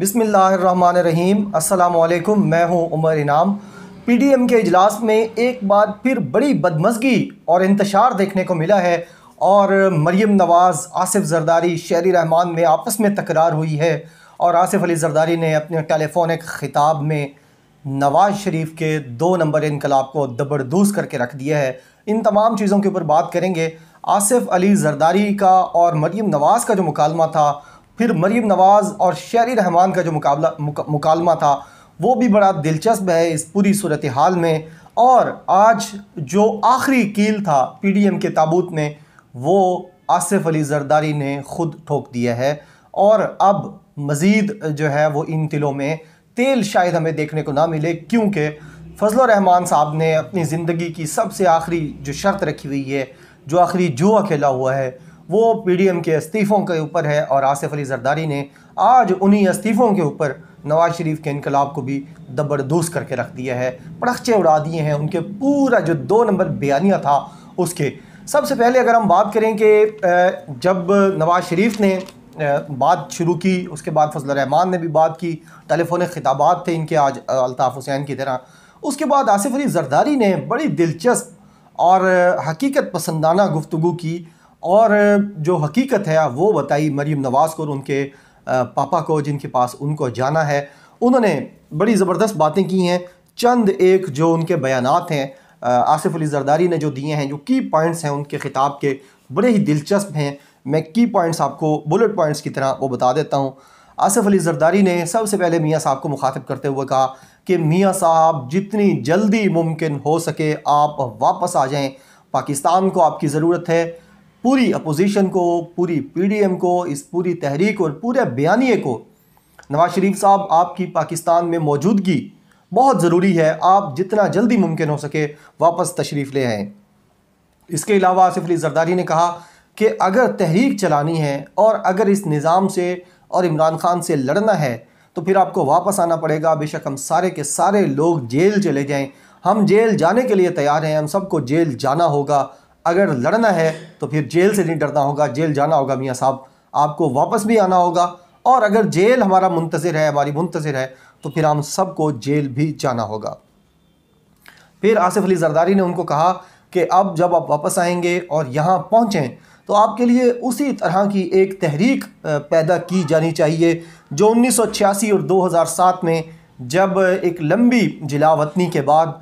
बिसमीम् अल्लाम मैं हूं उमर इनाम पीडीएम के इजलास में एक बार फिर बड़ी बदमजगी और इंतशार देखने को मिला है और मरीम नवाज़ आसिफ जरदारी शहरी रहमान में आपस में तकरार हुई है और आसिफ अली जरदारी ने अपने टेलीफोनिक ख़िताब में नवाज़ शरीफ के दो नंबर इनकलाब को दबरदूस करके रख दिया है इन तमाम चीज़ों के ऊपर बात करेंगे आसिफ अली जरदारी का और मरीम नवाज़ का जो मुकालमा था फिर मरीम नवाज़ और शेर रहमान का जो मुकाबला मुकालमा था वो भी बड़ा दिलचस्प है इस पूरी सूरत हाल में और आज जो आखिरी कील था पीडीएम के ताबूत में वो आसिफ अली जरदारी ने खुद ठोक दिया है और अब मज़ीद जो है वो इन तिलों में तेल शायद हमें देखने को ना मिले क्योंकि फजल रहमान साहब ने अपनी ज़िंदगी की सबसे आखिरी जो शर्त रखी हुई है जो आखिरी जुआ खेला हुआ है वो पीडीएम के इस्तीफ़ों के ऊपर है और आसिफ अली जरदारी ने आज उन्हीं इस्तीफ़ों के ऊपर नवाज शरीफ के इनकलाब को भी दबरदोस करके रख दिया है पड़खचे उड़ा दिए हैं उनके पूरा जो दो नंबर बयानिया था उसके सबसे पहले अगर हम बात करें कि जब नवाज शरीफ ने बात शुरू की उसके बाद फजल रहमान ने भी बात की टेलीफोन खिताबात थे इनके आज अल्ताफ़ हुसैन की तरह उसके बाद आसिफ अली जरदारी ने बड़ी दिलचस्प और हकीकत पसंदाना गुफ्तु की और जो हकीकत है वो बताई मरीम नवाज़ को और उनके पापा को जिनके पास उनको जाना है उन्होंने बड़ी ज़बरदस्त बातें की हैं चंद एक जो उनके बयान हैं आसिफ अली जरदारी ने जो दिए हैं जो की पॉइंट्स हैं उनके ख़िताब के बड़े ही दिलचस्प हैं मैं की पॉइंट्स आपको बुलेट पॉइंट्स की तरह वो बता देता हूँ आसिफ अली जरदारी ने सबसे पहले मियाँ साहब को मुखातब करते हुए कहा कि मियाँ साहब जितनी जल्दी मुमकिन हो सके आप वापस आ जाएँ पाकिस्तान को आपकी ज़रूरत है पूरी अपोजिशन को पूरी पीडीएम को इस पूरी तहरीक और पूरे बयानिए को नवाज शरीफ साहब आपकी पाकिस्तान में मौजूदगी बहुत ज़रूरी है आप जितना जल्दी मुमकिन हो सके वापस तशरीफ़ ले आएँ इसके अलावा आसिफ अली जरदारी ने कहा कि अगर तहरीक चलानी है और अगर इस निज़ाम से और इमरान खान से लड़ना है तो फिर आपको वापस आना पड़ेगा बेशक हम सारे के सारे लोग जेल चले जाएं हम जेल जाने के लिए तैयार हैं हम सबको जेल जाना होगा अगर लड़ना है तो फिर जेल से नहीं डरना होगा जेल जाना होगा मियाँ साहब आपको वापस भी आना होगा और अगर जेल हमारा मुंतज़र है हमारी मुंतज़र है तो फिर हम सबको जेल भी जाना होगा फिर आसिफ अली जरदारी ने उनको कहा कि अब जब आप वापस आएंगे और यहाँ पहुँचें तो आपके लिए उसी तरह की एक तहरीक पैदा की जानी चाहिए जो छियासी और 2007 में जब एक लंबी जिलावतनी के बाद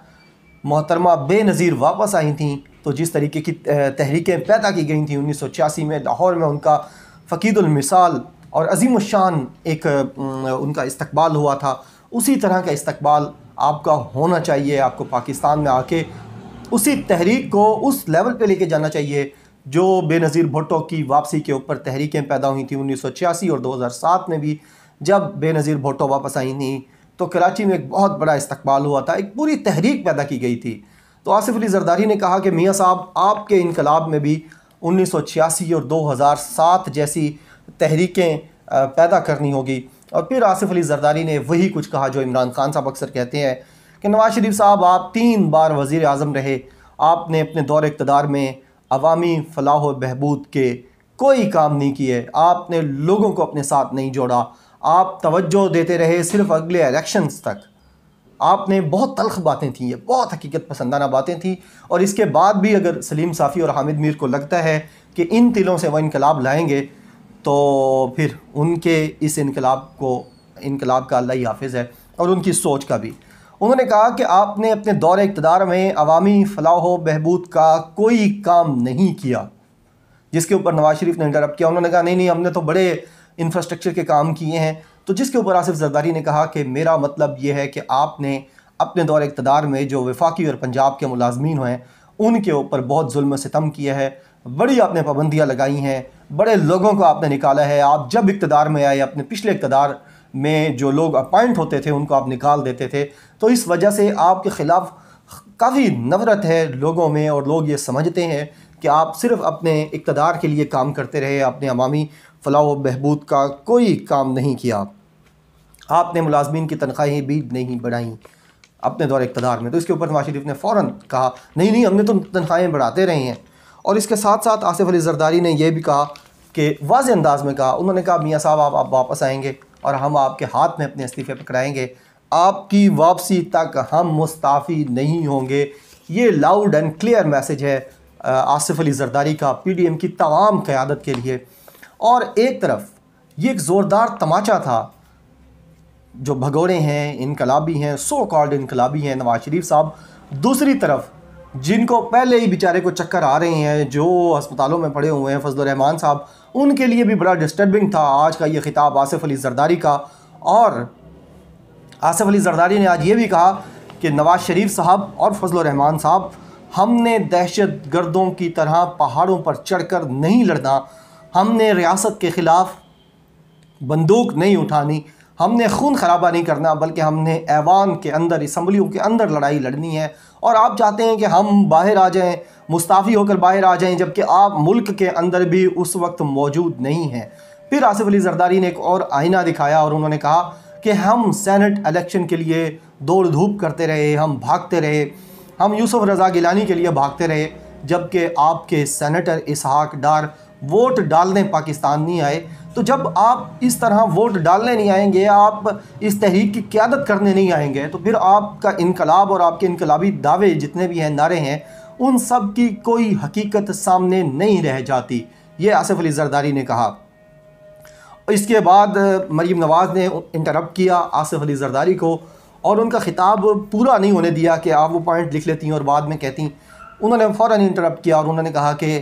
मोहतरमा बेनज़ीर वापस आई थी तो जिस तरीके की तहरीकें पैदा की गई थी उन्नीस में लाहौर में उनका फ़कीदुलमिसाल और अजीम शान एक उनका इस्तबाल हुआ था उसी तरह का इस्तबाल आपका होना चाहिए आपको पाकिस्तान में आके उसी तहरीक को उस लेवल पे लेके जाना चाहिए जो बेनज़ीर भुट्टो की वापसी के ऊपर तहरीकें पैदा हुई थी उन्नीस और 2007 में भी जब बेनज़ीर भुट्टो वापस आई थी तो कराची में एक बहुत बड़ा इस्तबाल हुआ था एक पूरी तहरीक पैदा की गई थी तो आसिफ अली जरदारी ने कहा कि मियाँ साहब आपके इनकलाब में भी छियासी और 2007 जैसी तहरीकें पैदा करनी होगी और फिर आसिफ अली जरदारी ने वही कुछ कहा जो इमरान खान साहब अक्सर कहते हैं कि नवाज शरीफ साहब आप तीन बार वज़ी अजम रहे आपने अपने दौर इकतदार में अवामी फलाह बहबूद के कोई काम नहीं किए आपने लोगों को अपने साथ नहीं जोड़ा आप तवज्जो देते रहे सिर्फ अगले इलेक्शंस तक आपने बहुत तलख बातें थी ये बहुत हकीकत पसंदाना बातें थी और इसके बाद भी अगर सलीम साफ़ी और हामिद मीर को लगता है कि इन तिलों से वह इनकलाब लाएँगे तो फिर उनके इस इनकलाब को इनकलाब का अल्लाह ही हाफिज़ है और उनकी सोच का भी उन्होंने कहा कि आपने अपने दौर इकतदार में अवामी फलाह बहबूद का कोई काम नहीं किया जिसके ऊपर नवाज शरीफ ने इंटरप्ट किया उन्होंने कहा नहीं नहीं हमने तो बड़े इंफ्रास्ट्रक्चर के काम किए हैं तो जिसके ऊपर आसिफ जरदारी ने कहा कि मेरा मतलब ये है कि आपने अपने दौर इकतदार में जो वफाकी और पंजाब के मुलाजमीन हैं उनके ऊपर बहुत जुल्म सितम किया है बड़ी आपने पाबंदियाँ लगाई हैं बड़े लोगों को आपने निकाला है आप जब इकतदार में आए अपने पिछले इकतदार में जो लोग अपॉइंट होते थे उनको आप निकाल देते थे तो इस वजह से आपके ख़िलाफ़ काफ़ी नफरत है लोगों में और लोग ये समझते हैं कि आप सिर्फ अपने इकतदार के लिए काम करते रहे अपने अवामी फलाह व बहबूद का कोई काम नहीं किया आपने मुलाजमीन की तनख्वाहें भी नहीं बढ़ाईं अपने दौर इकतदार में तो इसके ऊपर नवाज शरीफ ने फ़ौर कहा नहीं नहीं हमने तो तनख्वाहें बढ़ाते रहे हैं और इसके साथ साथ आसिफ अली जरदारी ने यह भी कहा कि वाज अंदाज में कहा उन्होंने कहा मियाँ साहब आप, आप वापस आएँगे और हम आपके हाथ में अपने इस्तीफ़े पकड़ाएँगे आपकी वापसी तक हम मुस्ताफ़ी नहीं होंगे ये लाउड एंड क्लियर मैसेज है आसिफ अली जरदारी का पी डी एम की तमाम क़्यादत के लिए और एक तरफ ये एक ज़ोरदार तमाचा था जो भगोड़े हैं इनकलाबी हैं सो कॉल्ड इनकलाबी हैं नवाज शरीफ साहब दूसरी तरफ जिनको पहले ही बेचारे को चक्कर आ रहे हैं जो अस्पतालों में पड़े हुए हैं फजल रहमान साहब उनके लिए भी बड़ा डिस्टर्बिंग था आज का ये खिताब आसिफ अली जरदारी का और आसिफ अली जरदारी ने आज ये भी कहा कि नवाज शरीफ साहब और फजल रहमान साहब हमने दहशत गर्दों की तरह पहाड़ों पर चढ़कर नहीं लड़ना हमने रियासत के ख़िलाफ़ बंदूक नहीं उठानी हमने खून खराबा नहीं करना बल्कि हमने ऐवान के अंदर इसम्बलियों के अंदर लड़ाई लड़नी है और आप चाहते हैं कि हम बाहर आ जाएं मुस्ताफ़ी होकर बाहर आ जाएं जबकि आप मुल्क के अंदर भी उस वक्त मौजूद नहीं हैं फिर आसिफ अली जरदारी ने एक और आईना दिखाया और उन्होंने कहा कि हम सैनट एलेक्शन के लिए दौड़ धूप करते रहे हम भागते रहे हम यूसुफ रजा गिलानी के लिए भागते रहे जबकि आपके सैनटर इसहाक डार वोट डालने पाकिस्तान नहीं आए तो जब आप इस तरह वोट डालने नहीं आएंगे आप इस तहरीक की क्यादत करने नहीं आएंगे तो फिर आपका इनकलाब और आपके इनकलाबी दावे जितने भी हैं नारे हैं उन सब की कोई हकीकत सामने नहीं रह जाती ये आसिफ अली जरदारी ने कहा इसके बाद मरीम नवाज़ ने इंटरप्ट किया आसिफ अली जरदारी को और उनका ख़िताब पूरा नहीं होने दिया कि आप वो पॉइंट लिख लेती हैं और बाद में कहती उन्होंने फ़ौर इंटरप्ट किया और उन्होंने कहा कि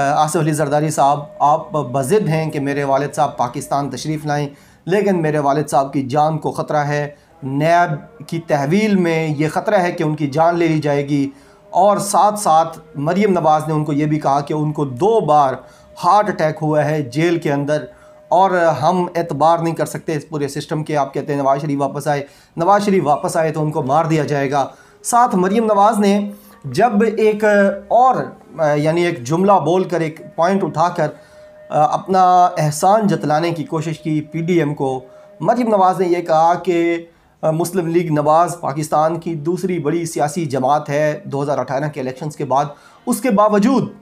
आसिफ अली जरदारी साहब आप बज़िद हैं कि मेरे वालद साहब पाकिस्तान तशरीफ़ लाएँ लेकिन मेरे वालद साहब की जान को ख़तरा है नैब की तहवील में ये ख़तरा है कि उनकी जान ले ली जाएगी और साथ साथ मरीम नवाज़ ने उनको ये भी कहा कि उनको दो बार हार्ट अटैक हुआ है जेल के अंदर और हम एतबार नहीं कर सकते इस पूरे सिस्टम के आप कहते हैं नवाज़ शरीफ वापस आए नवाज़ शरीफ वापस आए तो उनको मार दिया जाएगा साथ मरीम नवाज़ ने जब एक और यानी एक जुमला बोल कर एक पॉइंट उठाकर अपना एहसान जतलाने की कोशिश की पीडीएम को मरीम नवाज़ ने यह कहा कि मुस्लिम लीग नवाज़ पाकिस्तान की दूसरी बड़ी सियासी जमात है 2018 के इलेक्शंस के बाद उसके बावजूद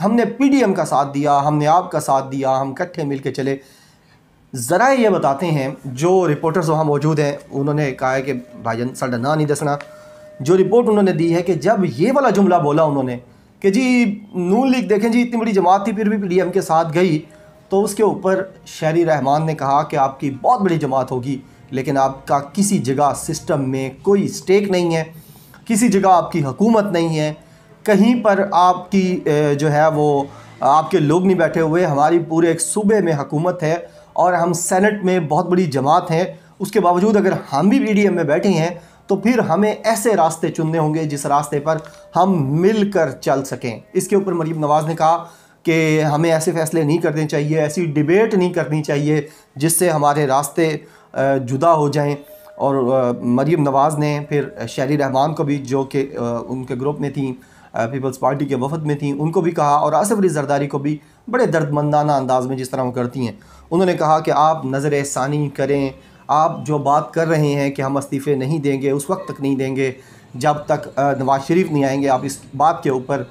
हमने पीडीएम का साथ दिया हमने आपका साथ दिया हम इकट्ठे मिल के चले ज़रा ये बताते हैं जो रिपोर्टर्स वहाँ मौजूद हैं उन्होंने कहा है कि जान साढ़ा ना नहीं दसना जो रिपोर्ट उन्होंने दी है कि जब ये वाला जुमला बोला उन्होंने कि जी नून लीग देखें जी इतनी बड़ी जमात थी फिर भी पी के साथ गई तो उसके ऊपर शहरी रहमान ने कहा कि आपकी बहुत बड़ी जमात होगी लेकिन आपका किसी जगह सिस्टम में कोई स्टेक नहीं है किसी जगह आपकी हकूमत नहीं है कहीं पर आपकी जो है वो आपके लोग नहीं बैठे हुए हमारी पूरे एक सूबे में हकूमत है और हम सेनेट में बहुत बड़ी जमात हैं उसके बावजूद अगर हम भी पी में बैठे हैं तो फिर हमें ऐसे रास्ते चुनने होंगे जिस रास्ते पर हम मिलकर चल सकें इसके ऊपर मरीम नवाज़ ने कहा कि हमें ऐसे फैसले नहीं करने चाहिए ऐसी डिबेट नहीं करनी चाहिए जिससे हमारे रास्ते जुदा हो जाएं और मरीम नवाज़ ने फिर शहरी रहमान को भी जो कि उनके ग्रुप में थी पीपल्स पार्टी के वफद में थी उनको भी कहा और आसफ़ अली जरदारी को भी बड़े दर्दमंदाना अंदाज में जिस तरह वो करती हैं उन्होंने कहा कि आप नज़र ऐसानी करें आप जो बात कर रहे हैं कि हम इस्तीफ़े नहीं देंगे उस वक्त तक नहीं देंगे जब तक नवाज शरीफ नहीं आएंगे आप इस बात के ऊपर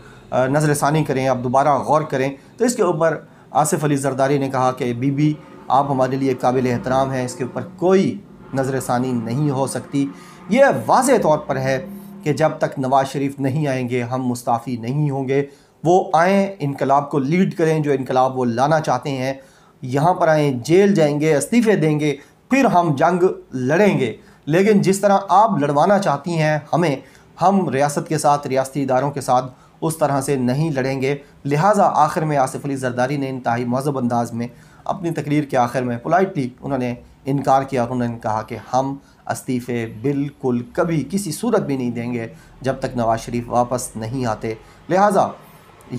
नज़र षानी करें आप दोबारा गौर करें तो इसके ऊपर आसिफ अली जरदारी ने कहा कि बीबी आप हमारे लिए काबिल एहतराम हैं इसके ऊपर कोई नज़र षानी नहीं हो सकती ये वाज तौर पर है कि जब तक नवाज शरीफ नहीं आएंगे हम मुस्ताफ़ी नहीं होंगे वो आएँ इनकलाब को लीड करें जो इनकलाब वो लाना चाहते हैं यहाँ पर आएँ जेल जाएंगे इस्तीफ़े देंगे फिर हम जंग लड़ेंगे लेकिन जिस तरह आप लड़वाना चाहती हैं हमें हम रियासत के साथ रियासती इदारों के साथ उस तरह से नहीं लड़ेंगे लिहाजा आखिर में आसिफ अली जरदारी ने इंतहाई महजब अंदाज में अपनी तकरीर के आखिर में पोलाइटली उन्होंने इनकार किया और उन्होंने कहा कि हम इस्तीफ़े बिल्कुल कभी किसी सूरत भी नहीं देंगे जब तक नवाज़ शरीफ वापस नहीं आते लिहाजा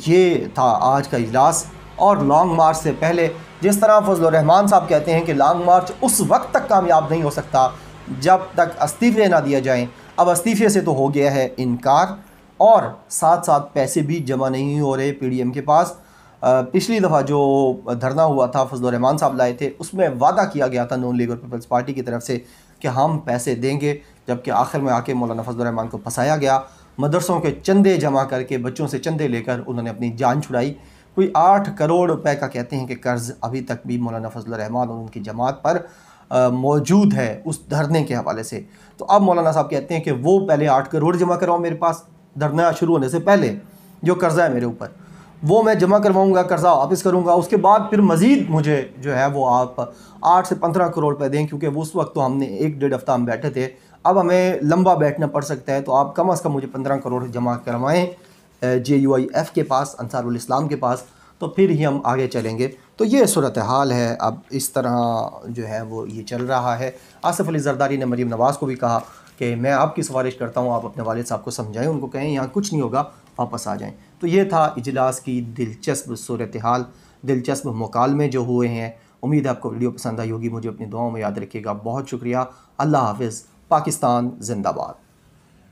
ये था आज का इजलास और लॉन्ग मार्च से पहले जिस तरह फजलरहमान साहब कहते हैं कि लॉन्ग मार्च उस वक्त तक कामयाब नहीं हो सकता जब तक इस्तीफे ना दिए जाएँ अब इस्तीफे से तो हो गया है इनकार और साथ साथ पैसे भी जमा नहीं हो रहे पीडीएम के पास पिछली दफ़ा जो धरना हुआ था फजलरहमान साहब लाए थे उसमें वादा किया गया था नॉन लीगल पीपल्स पार्टी की तरफ से कि हम पैसे देंगे जबकि आखिर में आके मौलाना फजलरहमान को फंसाया गया मदरसों के चंदे जमा करके बच्चों से चंदे लेकर उन्होंने अपनी जान छुड़ाई कोई आठ करोड़ रुपए का कहते हैं कि कर्ज़ अभी तक भी मौलाना फजल रहमान और उनकी जमात पर मौजूद है उस धरने के हवाले से तो अब मौलाना साहब कहते हैं कि वो पहले आठ करोड़ जमा कराओ मेरे पास धरना शुरू होने से पहले जो कर्ज़ा है मेरे ऊपर वो मैं जमा करवाऊँगा कर्ज़ा वापस करूँगा उसके बाद फिर मज़ीद मुझे जो है वो आप आठ से पंद्रह करोड़ रुपये दें क्योंकि उस वक्त तो हमने एक डेढ़ हफ्ता हम बैठे थे अब हमें लंबा बैठना पड़ सकता है तो आप कम अज़ कम मुझे पंद्रह करोड़ जमा करवाएँ जे यू आई एफ़ के पास अंसारुल इस्लाम के पास तो फिर ही हम आगे चलेंगे तो ये सूरत हाल है अब इस तरह जो है वो ये चल रहा है आसफ़ अली जरदारी ने मरीम नवाज़ को भी कहा कि मैं आपकी सिफारिश करता हूँ आप अपने वालद साहब को समझाएं उनको कहें यहाँ कुछ नहीं होगा वापस आ जाएँ तो ये था इजलास की दिलचस्प सूरत हाल दिलचस्प मकालमे जो हुए हैं उम्मीद है आपको वीडियो पसंद आई होगी मुझे अपनी दुआओं में याद रखिएगा बहुत शुक्रिया अल्लाह हाफिज़ पाकिस्तान जिंदाबाद